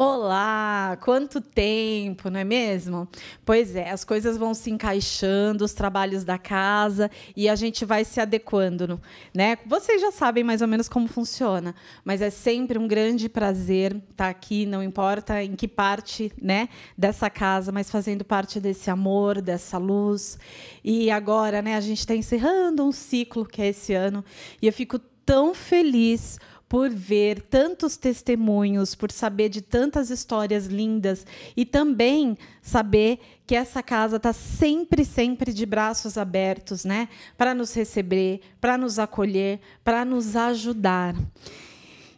Olá, quanto tempo, não é mesmo? Pois é, as coisas vão se encaixando, os trabalhos da casa e a gente vai se adequando, né? Vocês já sabem mais ou menos como funciona, mas é sempre um grande prazer estar tá aqui, não importa em que parte, né, dessa casa, mas fazendo parte desse amor, dessa luz. E agora, né, a gente está encerrando um ciclo que é esse ano e eu fico tão feliz por ver tantos testemunhos, por saber de tantas histórias lindas e também saber que essa casa está sempre, sempre de braços abertos, né? Para nos receber, para nos acolher, para nos ajudar.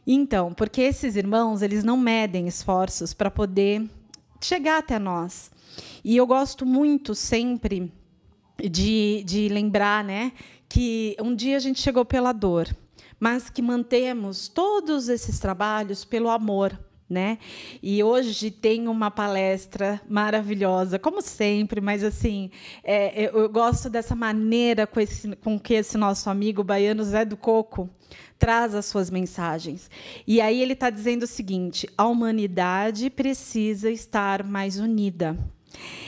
Então, porque esses irmãos, eles não medem esforços para poder chegar até nós. E eu gosto muito sempre de, de lembrar, né, que um dia a gente chegou pela dor mas que mantemos todos esses trabalhos pelo amor. Né? E hoje tem uma palestra maravilhosa, como sempre, mas assim, é, eu, gosto dessa maneira com, esse, com que esse nosso amigo baiano Zé do Coco traz as suas mensagens. E aí ele está dizendo o seguinte: a humanidade precisa estar mais unida.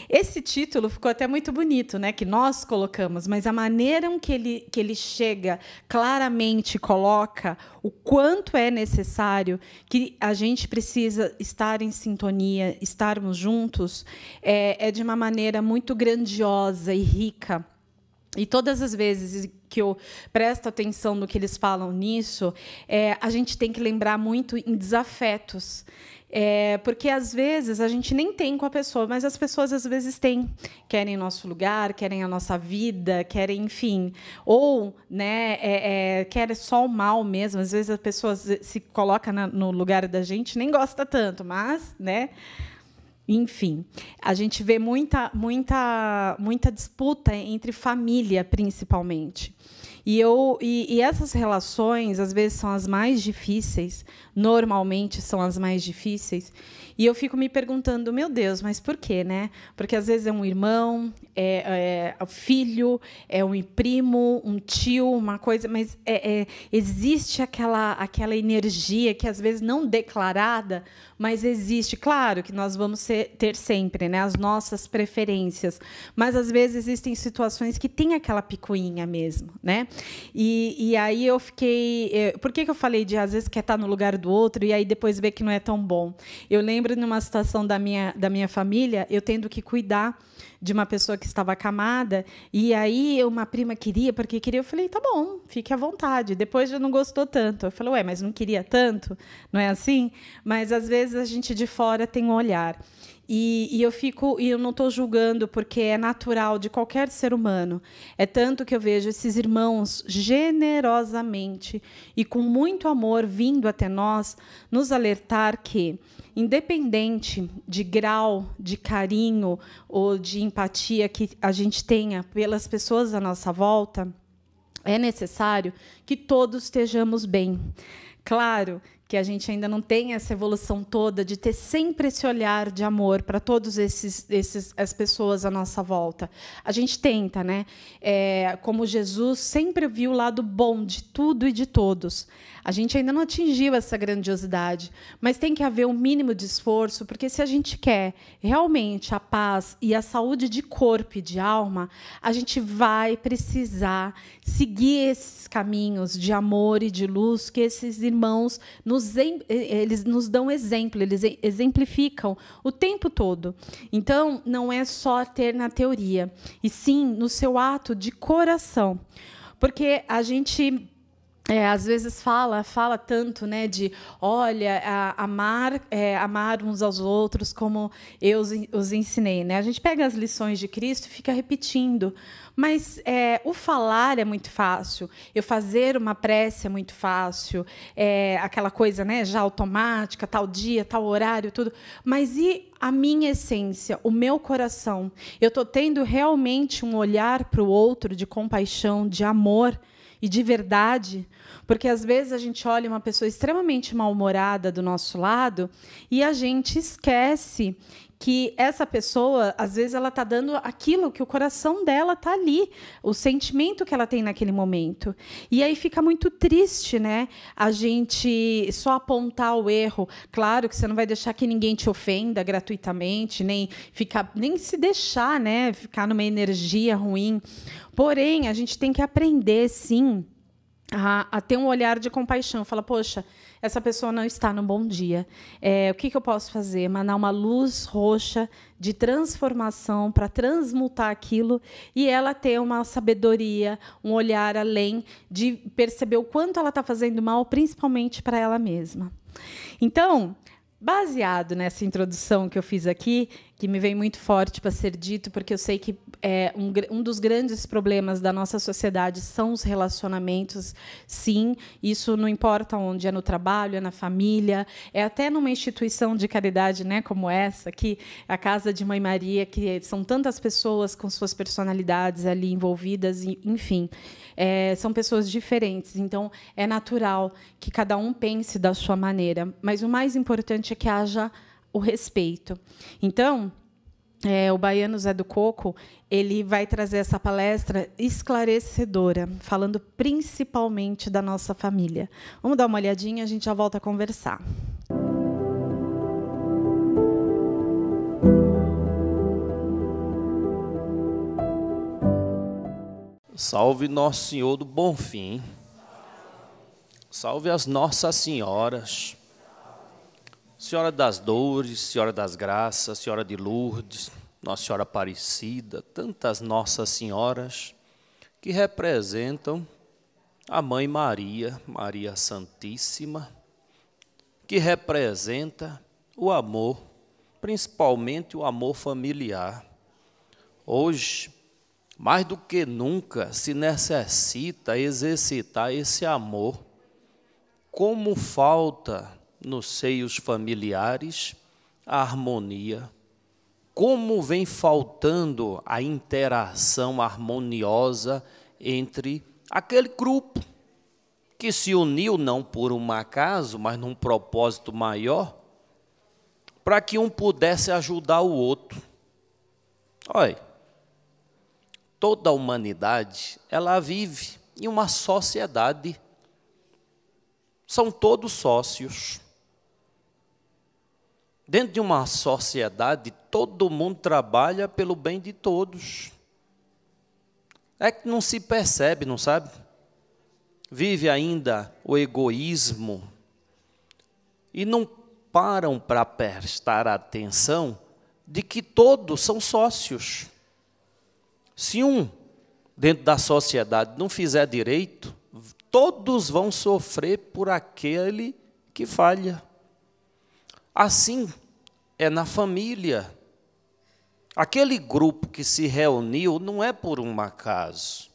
Esse título ficou até muito bonito, né? Que nós colocamos, mas a maneira em que ele, que ele chega claramente coloca o quanto é necessário que a gente precisa estar em sintonia, estarmos juntos, é, é de uma maneira muito grandiosa e rica. E todas as vezes que eu presto atenção no que eles falam nisso, é, a gente tem que lembrar muito em desafetos. É, porque às vezes a gente nem tem com a pessoa, mas as pessoas às vezes têm. Querem nosso lugar, querem a nossa vida, querem, enfim. Ou né, é, é, querem só o mal mesmo. Às vezes a pessoa se coloca na, no lugar da gente, nem gosta tanto, mas né, enfim, a gente vê muita, muita, muita disputa entre família, principalmente. E, eu, e, e, essas relações, às vezes, são as mais difíceis, normalmente são as mais difíceis. E eu fico me perguntando, meu Deus, mas por quê, né? Porque às vezes é um irmão, é, é, é filho, é um primo, um tio, uma coisa, mas é, é, existe aquela, aquela energia que às vezes não declarada, mas existe. Claro que nós vamos ser, ter sempre né, as nossas preferências, mas às vezes existem situações que tem aquela picuinha mesmo, né? E, e aí eu fiquei. Eh, por que, que eu falei de às vezes quer estar tá no lugar do outro e aí depois vê que não é tão bom. Eu lembro numa situação da minha, da minha família, eu tendo que cuidar de uma pessoa que estava acamada e aí uma prima queria, porque queria, eu falei, tá bom, fique à vontade. Depois já não gostou tanto. Eu falei, ué, mas não queria tanto? Não é assim? Mas às vezes a gente de fora tem um olhar. E, e, eu fico, e eu não estou julgando, porque é natural de qualquer ser humano. É tanto que eu vejo esses irmãos generosamente e com muito amor vindo até nós, nos alertar que, independente de grau de carinho ou de empatia que a gente tenha pelas pessoas à nossa volta, é necessário que todos estejamos bem. Claro que a gente ainda não tem essa evolução toda de ter sempre esse olhar de amor para todos esses, esses as pessoas à nossa volta. A gente tenta, né? É, como Jesus sempre viu o lado bom de tudo e de todos. A gente ainda não atingiu essa grandiosidade, mas tem que haver um mínimo de esforço, porque se a gente quer realmente a paz e a saúde de corpo e de alma, a gente vai precisar seguir esses caminhos de amor e de luz que esses irmãos nos nos, eles nos dão exemplo, eles exemplificam o tempo todo. Então, não é só ter na teoria, e sim no seu ato de coração. Porque a gente é, às vezes fala, fala tanto, né, de olha, a, amar, é, amar uns aos outros como eu os, os, ensinei, né? A gente pega as lições de Cristo e fica repetindo, mas é, o falar é muito fácil, eu fazer uma prece é muito fácil, é, aquela coisa, né, já automática, tal dia, tal horário, tudo. Mas e a minha essência, o meu coração. Eu estou tendo realmente um olhar para o outro de compaixão, de amor e de verdade, porque às vezes a gente olha uma pessoa extremamente mal-humorada do nosso lado e a gente esquece que essa pessoa, às vezes, ela está dando aquilo que o coração dela está ali, o sentimento que ela tem naquele momento. E aí fica muito triste, né? A gente só apontar o erro. Claro que você não vai deixar que ninguém te ofenda gratuitamente, nem ficar, nem se deixar, né? Ficar numa energia ruim. Porém, a gente tem que aprender, sim a, a, ter um olhar de compaixão, fala, poxa, essa pessoa não está num bom dia. É, o que, que eu posso fazer? mandar uma luz roxa de transformação para transmutar aquilo e ela ter uma sabedoria, um olhar além de perceber o quanto ela está fazendo mal, principalmente para ela mesma. Então, baseado nessa introdução que eu fiz aqui, que me vem muito forte para ser dito, porque eu sei que é, um, um, dos grandes problemas da nossa sociedade são os relacionamentos, sim. Isso não importa onde, é no trabalho, é na família, é até numa instituição de caridade né, como essa, que a Casa de Mãe Maria, que são tantas pessoas com suas personalidades ali envolvidas, e, enfim, é, são pessoas diferentes. Então, é natural que cada um pense da sua maneira. Mas o mais importante é que haja o respeito. Então, é, o baiano Zé do Coco ele vai trazer essa palestra esclarecedora, falando principalmente da nossa família. Vamos dar uma olhadinha, a gente já volta a conversar. Salve Nosso Senhor do Bom Fim. Salve as Nossas Senhoras. Senhora das Dores, Senhora das Graças, Senhora de Lourdes, Nossa Senhora Aparecida, tantas Nossas Senhoras que representam a Mãe Maria, Maria Santíssima, que representa o amor, principalmente o amor familiar. Hoje, mais do que nunca, se necessita exercitar esse amor. Como falta nos seios familiares, a harmonia. Como vem faltando a interação harmoniosa entre aquele grupo que se uniu não por um acaso, mas num propósito maior, para que um pudesse ajudar o outro. Olha, toda a humanidade, ela vive em uma sociedade. São todos sócios. Dentro de uma sociedade, todo mundo trabalha pelo bem de todos. É que não se percebe, não sabe? Vive ainda o egoísmo e não param para prestar atenção de que todos são sócios. Se um dentro da sociedade não fizer direito, todos vão sofrer por aquele que falha. Assim é na família. Aquele grupo que se reuniu não é por um acaso.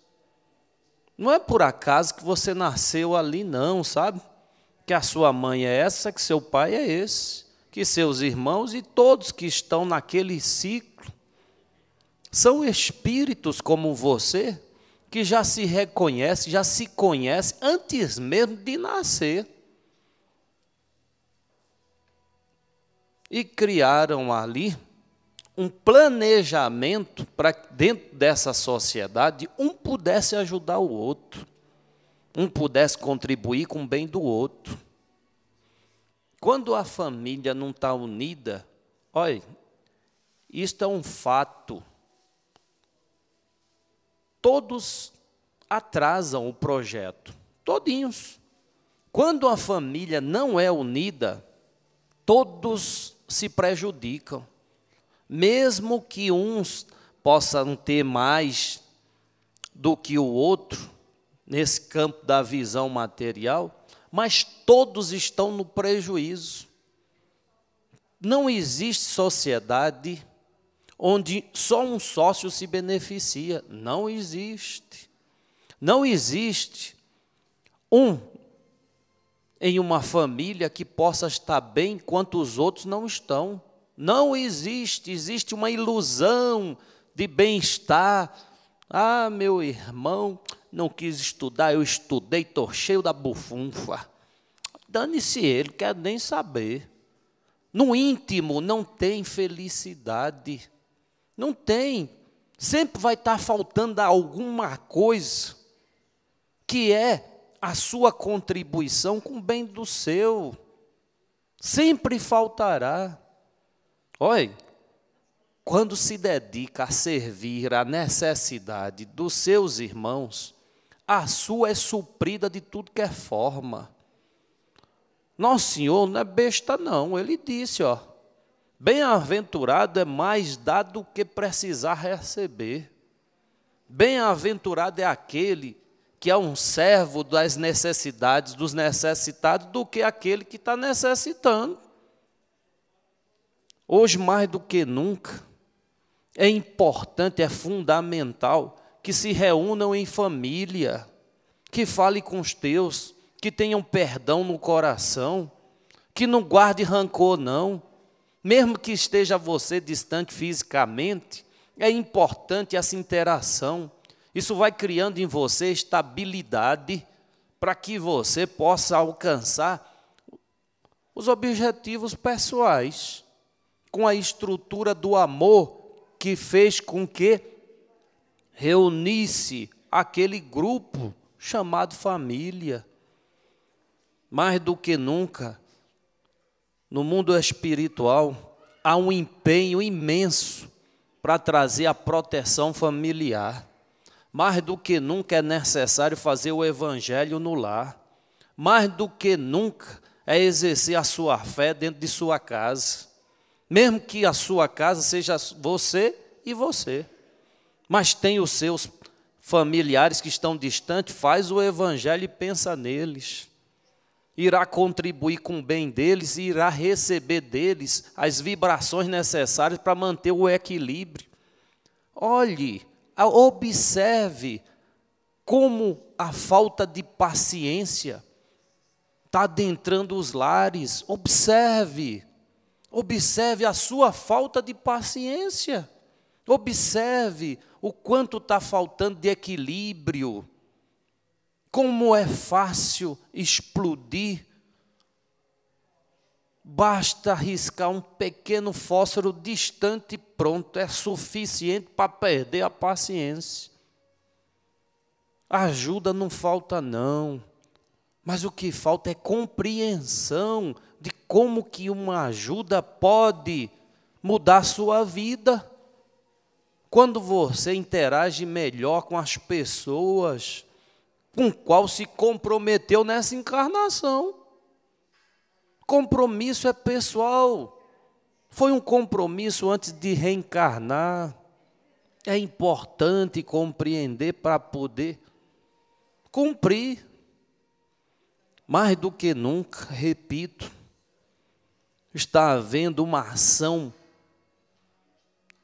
Não é por acaso que você nasceu ali, não, sabe? Que a sua mãe é essa, que seu pai é esse, que seus irmãos e todos que estão naquele ciclo são espíritos como você, que já se reconhece, já se conhece antes mesmo de nascer. e criaram ali um planejamento para que dentro dessa sociedade um pudesse ajudar o outro, um pudesse contribuir com o bem do outro. Quando a família não está unida, olha, isto é um fato. Todos atrasam o projeto, todinhos. Quando a família não é unida, todos se prejudicam. Mesmo que uns possam ter mais do que o outro, nesse campo da visão material, mas todos estão no prejuízo. Não existe sociedade onde só um sócio se beneficia. Não existe. Não existe um em uma família que possa estar bem enquanto os outros não estão. Não existe, existe uma ilusão de bem-estar. Ah, meu irmão não quis estudar, eu estudei, estou cheio da bufunfa. Dane-se ele, quer nem saber. No íntimo não tem felicidade. Não tem. Sempre vai estar faltando alguma coisa que é a sua contribuição com o bem do seu. Sempre faltará. Olha, quando se dedica a servir a necessidade dos seus irmãos, a sua é suprida de tudo que é forma. Nosso Senhor não é besta, não. Ele disse, ó, bem-aventurado é mais dado do que precisar receber. Bem-aventurado é aquele que é um servo das necessidades dos necessitados do que aquele que está necessitando. Hoje, mais do que nunca, é importante, é fundamental que se reúnam em família, que fale com os teus, que tenham perdão no coração, que não guarde rancor, não. Mesmo que esteja você distante fisicamente, é importante essa interação isso vai criando em você estabilidade para que você possa alcançar os objetivos pessoais com a estrutura do amor que fez com que reunisse aquele grupo chamado família. Mais do que nunca, no mundo espiritual, há um empenho imenso para trazer a proteção familiar. Mais do que nunca é necessário fazer o evangelho no lar. Mais do que nunca é exercer a sua fé dentro de sua casa. Mesmo que a sua casa seja você e você. Mas tem os seus familiares que estão distantes, faz o evangelho e pensa neles. Irá contribuir com o bem deles e irá receber deles as vibrações necessárias para manter o equilíbrio. Olhe Observe como a falta de paciência está adentrando os lares. Observe, observe a sua falta de paciência. Observe o quanto está faltando de equilíbrio. Como é fácil explodir Basta riscar um pequeno fósforo distante e pronto, é suficiente para perder a paciência. Ajuda não falta não. Mas o que falta é compreensão de como que uma ajuda pode mudar sua vida. Quando você interage melhor com as pessoas com qual se comprometeu nessa encarnação. Compromisso é pessoal. Foi um compromisso antes de reencarnar. É importante compreender para poder cumprir. Mais do que nunca, repito, está havendo uma ação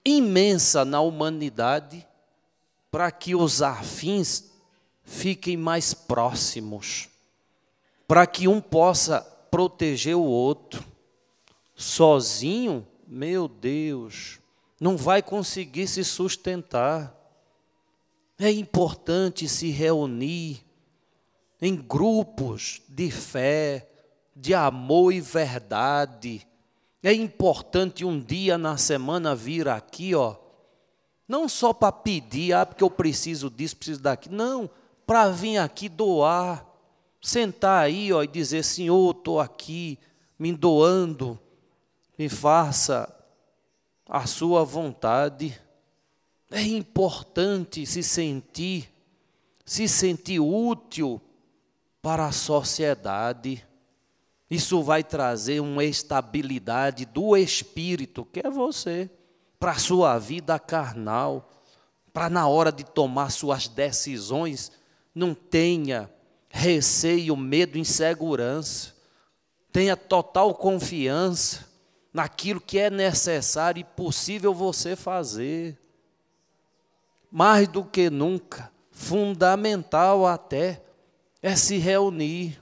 imensa na humanidade para que os afins fiquem mais próximos, para que um possa proteger o outro. Sozinho, meu Deus, não vai conseguir se sustentar. É importante se reunir em grupos de fé, de amor e verdade. É importante um dia na semana vir aqui, ó, não só para pedir, ah, porque eu preciso disso, preciso daquilo, não, para vir aqui doar, sentar aí ó, e dizer: Senhor, estou aqui me doando, me faça a Sua vontade. É importante se sentir, se sentir útil para a sociedade. Isso vai trazer uma estabilidade do espírito, que é você, para a sua vida carnal, para na hora de tomar suas decisões, não tenha receio, medo, insegurança. Tenha total confiança naquilo que é necessário e possível você fazer. Mais do que nunca, fundamental até, é se reunir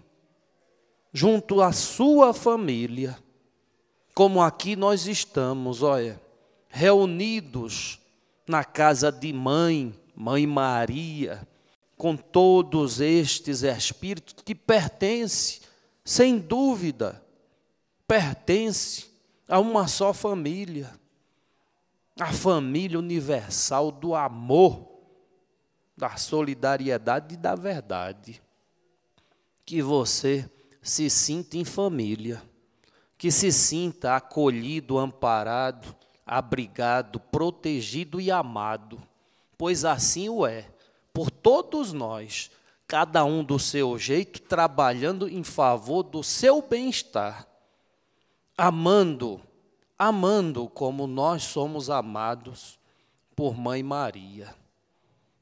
junto à sua família, como aqui nós estamos, olha, reunidos na casa de mãe, mãe Maria, com todos estes espíritos que pertence, sem dúvida, pertence a uma só família, a família universal do amor, da solidariedade e da verdade. Que você se sinta em família, que se sinta acolhido, amparado, abrigado, protegido e amado, pois assim o é por todos nós, cada um do seu jeito, trabalhando em favor do seu bem-estar, amando, amando como nós somos amados por Mãe Maria.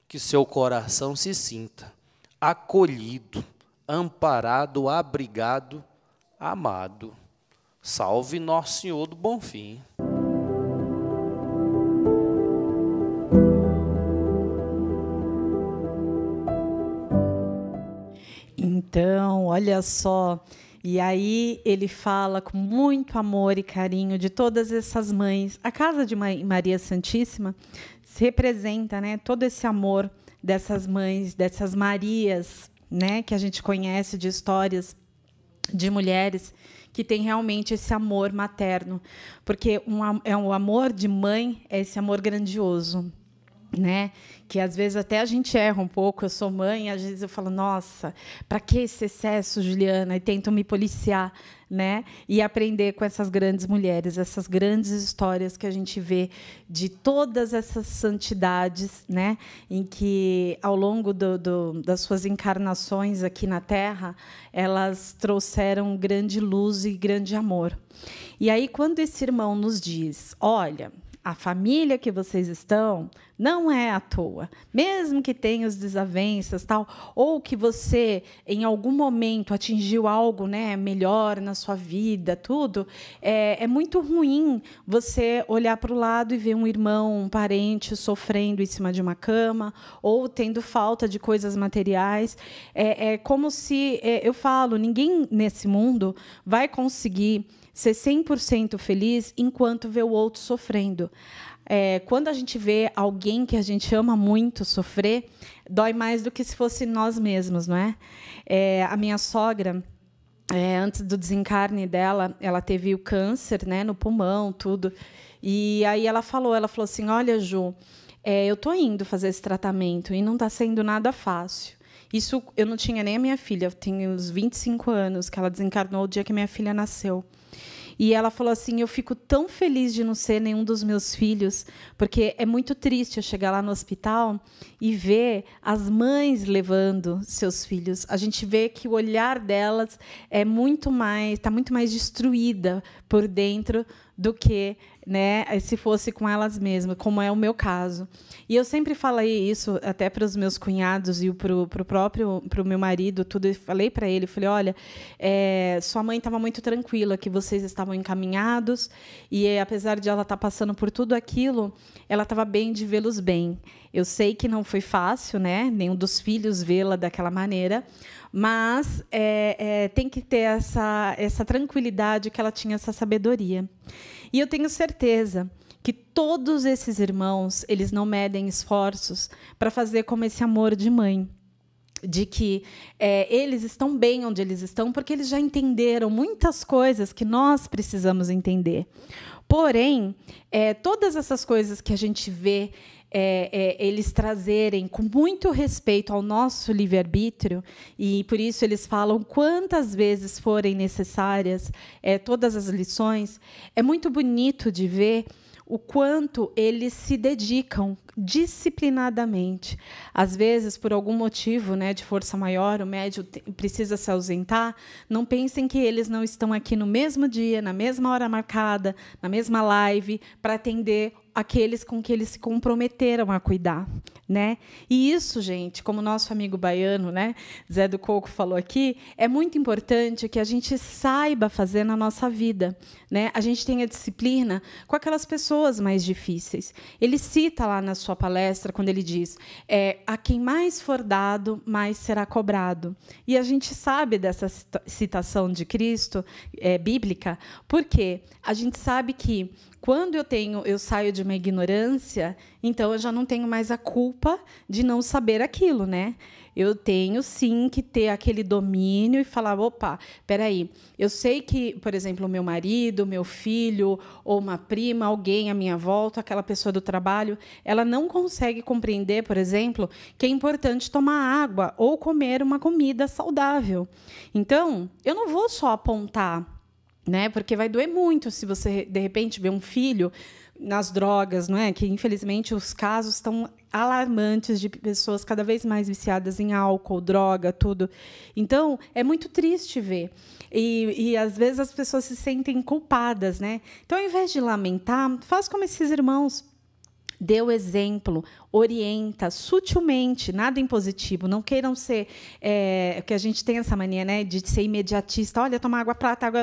Que seu coração se sinta acolhido, amparado, abrigado, amado. Salve Nosso Senhor do Bom Fim. Então, olha só. E aí ele fala com muito amor e carinho de todas essas mães. A casa de Maria Santíssima representa, né, todo esse amor dessas mães, dessas Marias, né, que a gente conhece de histórias de mulheres que tem realmente esse amor materno, porque um, é um amor de mãe, é esse amor grandioso, né? Que às vezes até a gente erra um pouco. Eu sou mãe, às vezes eu falo, nossa, para que esse excesso, Juliana? E tento me policiar, né? E aprender com essas grandes mulheres, essas grandes histórias que a gente vê de todas essas santidades, né? Em que ao longo do, do, das suas encarnações aqui na Terra, elas trouxeram grande luz e grande amor. E aí, quando esse irmão nos diz, olha, a família que vocês estão não é à toa. Mesmo que tenha as desavenças, tal, ou que você em algum momento atingiu algo, né, melhor na sua vida, tudo, é, é muito ruim você olhar para o lado e ver um irmão, um parente sofrendo em cima de uma cama ou tendo falta de coisas materiais. É, é como se é, eu falo, ninguém nesse mundo vai conseguir ser 100% feliz enquanto vê o outro sofrendo. É, quando a gente vê alguém que a gente ama muito sofrer, dói mais do que se fosse nós mesmos, não é? é a minha sogra, é, antes do desencarne dela, ela teve o câncer né, no pulmão, tudo. E aí ela falou, ela falou assim, olha, Ju, é, eu tô indo fazer esse tratamento e não está sendo nada fácil. Isso eu não tinha nem a minha filha, eu tenho uns 25 anos que ela desencarnou o dia que minha filha nasceu. E ela falou assim: Eu fico tão feliz de não ser nenhum dos meus filhos, porque é muito triste eu chegar lá no hospital e ver as mães levando seus filhos. A gente vê que o olhar delas é muito mais, está muito mais destruída por dentro do que né, se fosse com elas mesmas, como é o meu caso. E eu sempre falei isso até para os meus cunhados e para o próprio pro meu marido, tudo. falei para ele, falei, olha, é, sua mãe estava muito tranquila, que vocês estavam encaminhados e eh, apesar de ela estar tá passando por tudo aquilo, ela estava bem de vê-los bem. Eu sei que não foi fácil, né, nenhum dos filhos vê-la daquela maneira, mas é, é, tem que ter essa, essa tranquilidade que ela tinha essa sabedoria. E eu tenho certeza que todos esses irmãos eles não medem esforços para fazer como esse amor de mãe de que é, eles estão bem onde eles estão, porque eles já entenderam muitas coisas que nós precisamos entender. Porém, é, todas essas coisas que a gente vê é, é, eles trazerem com muito respeito ao nosso livre-arbítrio, e por isso eles falam quantas vezes forem necessárias é, todas as lições, é muito bonito de ver o quanto eles se dedicam disciplinadamente. Às vezes, por algum motivo né, de força maior, o médio precisa se ausentar. Não pensem que eles não estão aqui no mesmo dia, na mesma hora marcada, na mesma live, para atender aqueles com que eles se comprometeram a cuidar, né? E isso, gente, como nosso amigo baiano, né, Zé do Coco falou aqui, é muito importante que a gente saiba fazer na nossa vida, né? A gente tenha disciplina com aquelas pessoas mais difíceis. Ele cita lá na sua palestra quando ele diz: é, a quem mais for dado, mais será cobrado. E a gente sabe dessa citação de Cristo é, bíblica, porque a gente sabe que quando eu tenho, eu saio de uma ignorância, então eu já não tenho mais a culpa de não saber aquilo, né? Eu tenho sim que ter aquele domínio e falar, opa, peraí, eu sei que, por exemplo, o meu marido, meu filho, ou uma prima, alguém à minha volta, aquela pessoa do trabalho, ela não consegue compreender, por exemplo, que é importante tomar água ou comer uma comida saudável. Então, eu não vou só apontar né? Porque vai doer muito se você de repente vê um filho nas drogas, não é? Que infelizmente os casos estão alarmantes de pessoas cada vez mais viciadas em álcool, droga, tudo. Então é muito triste ver e, e às vezes as pessoas se sentem culpadas, né? Então ao invés de lamentar, faz como esses irmãos dê o exemplo, orienta sutilmente, nada impositivo. Não queiram ser. É, que a gente tem essa mania, né? De ser imediatista. Olha, tomar água prata, água.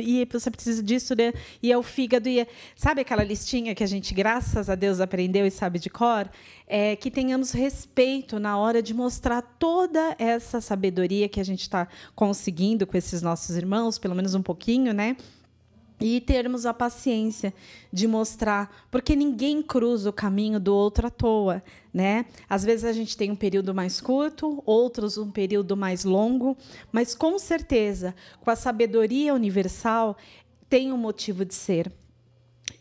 E você precisa disso, né? E é o fígado. E é... Sabe aquela listinha que a gente, graças a Deus, aprendeu e sabe de cor? É, que tenhamos respeito na hora de mostrar toda essa sabedoria que a gente está conseguindo com esses nossos irmãos, pelo menos um pouquinho, né? e termos a paciência de mostrar, porque ninguém cruza o caminho do outro à toa, né? Às vezes a gente tem um período mais curto, outros um período mais longo, mas com certeza, com a sabedoria universal, tem um motivo de ser.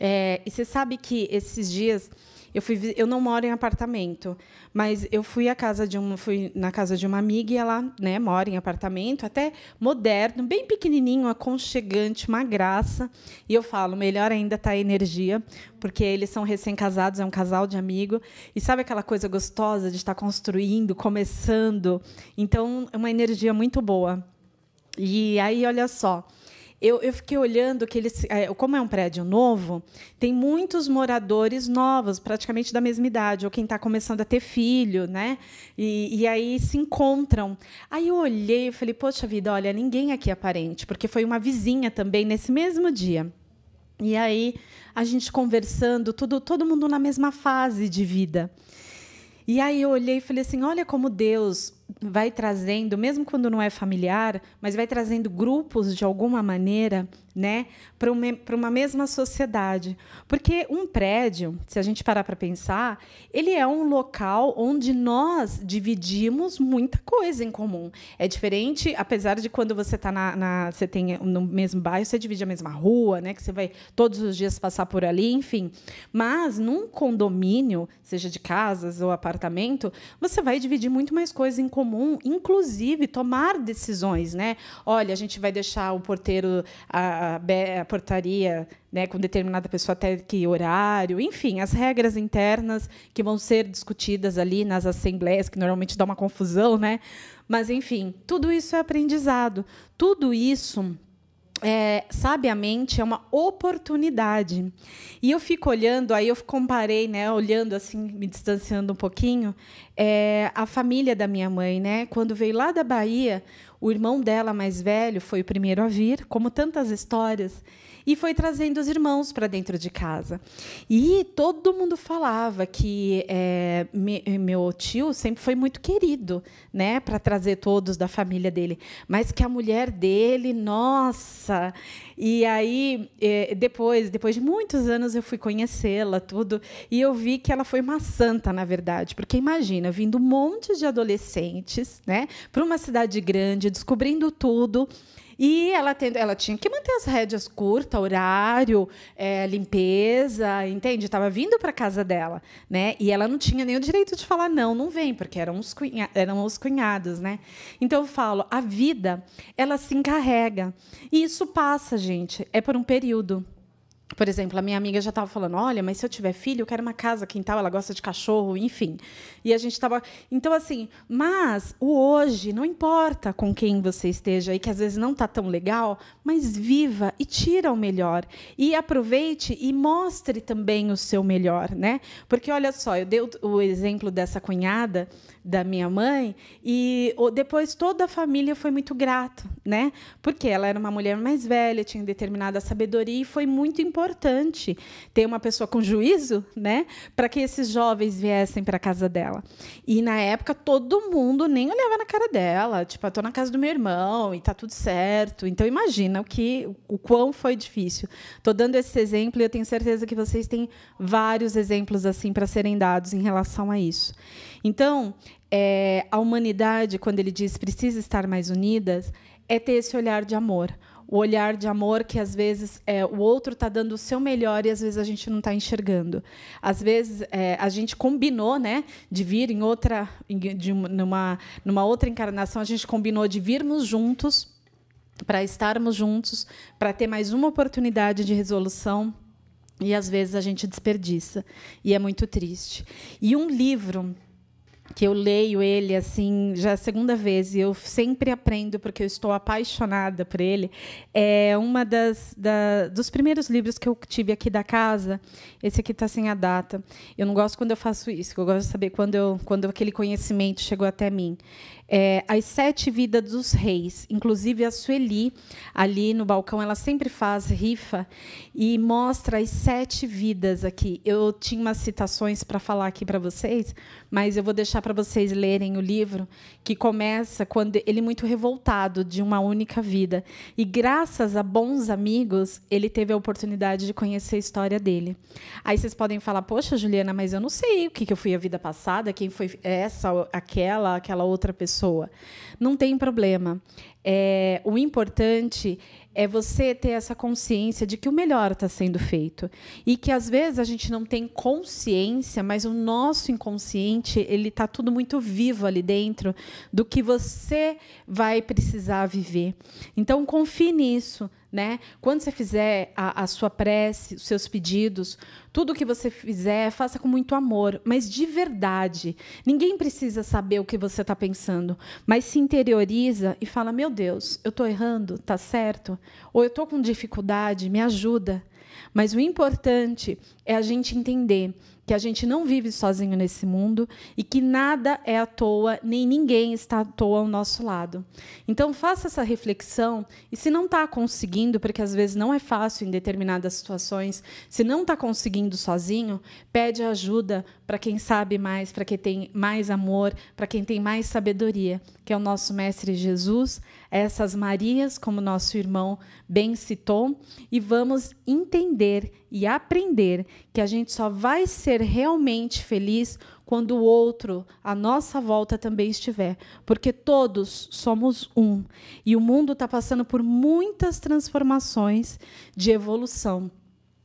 É, e você sabe que esses dias eu fui eu não moro em apartamento mas eu fui à casa de fui na casa de uma amiga e ela né mora em apartamento até moderno bem pequenininho aconchegante uma graça e eu falo melhor ainda tá a energia porque eles são recém casados é um casal de amigo e sabe aquela coisa gostosa de estar tá construindo começando então é uma energia muito boa e aí olha só eu, eu fiquei olhando que eles, é, como é um prédio novo, tem muitos moradores novos, praticamente da mesma idade, ou quem está começando a ter filho, né? E, e aí se encontram. Aí eu olhei e falei, poxa vida, olha, ninguém aqui é parente, porque foi uma vizinha também nesse mesmo dia. E aí a gente conversando, tudo, todo mundo na mesma fase de vida. E aí eu olhei e falei assim: olha como Deus vai trazendo, mesmo quando não é familiar, mas vai trazendo grupos de alguma maneira, né, para uma, uma mesma sociedade. Porque um prédio, se a gente parar para pensar, ele é um local onde nós dividimos muita coisa em comum. É diferente, apesar de quando você está na, na você tem no mesmo bairro, você divide a mesma rua, né, que você vai todos os dias passar por ali, enfim. Mas num condomínio, seja de casas ou apartamento, você vai dividir muito mais coisa em comum, inclusive, tomar decisões. Né? Olha, a gente vai deixar o porteiro, a, a portaria né, com determinada pessoa até que horário, enfim, as regras internas que vão ser discutidas ali nas assembleias, que normalmente dá uma confusão, né? Mas, enfim, tudo isso é aprendizado. Tudo isso é, sabiamente é uma oportunidade. E eu fico olhando, aí eu comparei, né, olhando assim, me distanciando um pouquinho, é, a família da minha mãe, né? Quando veio lá da Bahia, o irmão dela mais velho foi o primeiro a vir, como tantas histórias e foi trazendo os irmãos para dentro de casa. E todo mundo falava que é, me, meu tio sempre foi muito querido, né, para trazer todos da família dele, mas que a mulher dele, nossa. E aí é, depois, depois de muitos anos eu fui conhecê-la tudo e eu vi que ela foi uma santa na verdade, porque imagina vindo um monte de adolescentes, né, para uma cidade grande, descobrindo tudo e ela, tendo, ela tinha que manter as rédeas curtas, horário, é, limpeza, entende? Estava vindo para casa dela, né? E ela não tinha nem o direito de falar não, não vem, porque eram os, cunha, eram os cunhados, né? Então eu falo, a vida, ela se encarrega. E isso passa, gente, é por um período. Por exemplo, a minha amiga já estava falando: olha, mas se eu tiver filho, eu quero uma casa, quintal, ela gosta de cachorro, enfim. E a gente estava. Então, assim, mas o hoje, não importa com quem você esteja e que às vezes não está tão legal, mas viva e tira o melhor. E aproveite e mostre também o seu melhor, né? Porque olha só, eu dei o exemplo dessa cunhada da minha mãe e depois toda a família foi muito grata, né? Porque ela era uma mulher mais velha, tinha determinada sabedoria e foi muito importante importante ter uma pessoa com juízo, né, para que esses jovens viessem para casa dela. E na época todo mundo nem olhava na cara dela, tipo, estou ah, na casa do meu irmão e tá tudo certo. Então imagina o que o quão foi difícil. Estou dando esse exemplo e eu tenho certeza que vocês têm vários exemplos assim para serem dados em relação a isso. Então, é, a humanidade, quando ele diz precisa estar mais unidas, é ter esse olhar de amor o olhar de amor que às vezes é, o outro está dando o seu melhor e às vezes a gente não está enxergando. Às vezes é, a gente combinou, né, de vir em outra, em, de, numa, numa outra encarnação, a gente combinou de virmos juntos para estarmos juntos, para ter mais uma oportunidade de resolução. E às vezes a gente desperdiça. E é muito triste. E um livro que eu leio ele assim já é a segunda vez e eu sempre aprendo porque eu estou apaixonada por ele é uma das da, dos primeiros livros que eu tive aqui da casa esse aqui está sem a data eu não gosto quando eu faço isso eu gosto de saber quando eu quando aquele conhecimento chegou até mim é, As Sete Vidas dos Reis. Inclusive, a Sueli, ali no balcão, ela sempre faz rifa e mostra as sete vidas aqui. Eu tinha umas citações para falar aqui para vocês, mas eu vou deixar para vocês lerem o livro, que começa quando ele é muito revoltado de uma única vida. E graças a bons amigos, ele teve a oportunidade de conhecer a história dele. Aí vocês podem falar, poxa, Juliana, mas eu não sei o que, que eu fui a vida passada, quem foi essa, aquela, aquela outra pessoa pessoa. Não tem problema. É, o importante é você ter essa consciência de que o melhor está sendo feito e que às vezes a gente não tem consciência, mas o nosso inconsciente ele está tudo muito vivo ali dentro do que você vai precisar viver. Então confie nisso, né? Quando você fizer a, a sua prece, os seus pedidos, tudo o que você fizer, faça com muito amor, mas de verdade. Ninguém precisa saber o que você está pensando, mas se interioriza e fala: meu Deus, eu estou errando, tá certo? ou eu estou com dificuldade, me ajuda. Mas o importante é a gente entender que a gente não vive sozinho nesse mundo e que nada é à toa, nem ninguém está à toa ao nosso lado. Então, faça essa reflexão e, se não está conseguindo, porque às vezes não é fácil em determinadas situações, se não está conseguindo sozinho, pede ajuda para quem sabe mais, para quem tem mais amor, para quem tem mais sabedoria, que é o nosso Mestre Jesus essas Marias, como nosso irmão bem citou, e vamos entender e aprender que a gente só vai ser realmente feliz quando o outro à nossa volta também estiver, porque todos somos um e o mundo está passando por muitas transformações de evolução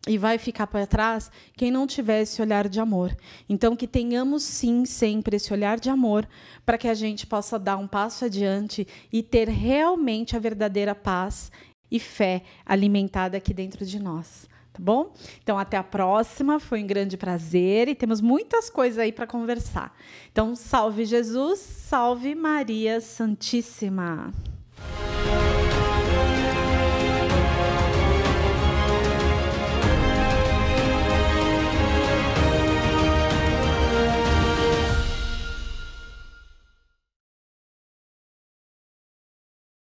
e vai ficar para trás quem não tiver esse olhar de amor. Então, que tenhamos sim sempre esse olhar de amor para que a gente possa dar um passo adiante e ter realmente a verdadeira paz e fé alimentada aqui dentro de nós. Tá bom? Então, até a próxima. Foi um grande prazer e temos muitas coisas aí para conversar. Então, salve Jesus, salve Maria Santíssima.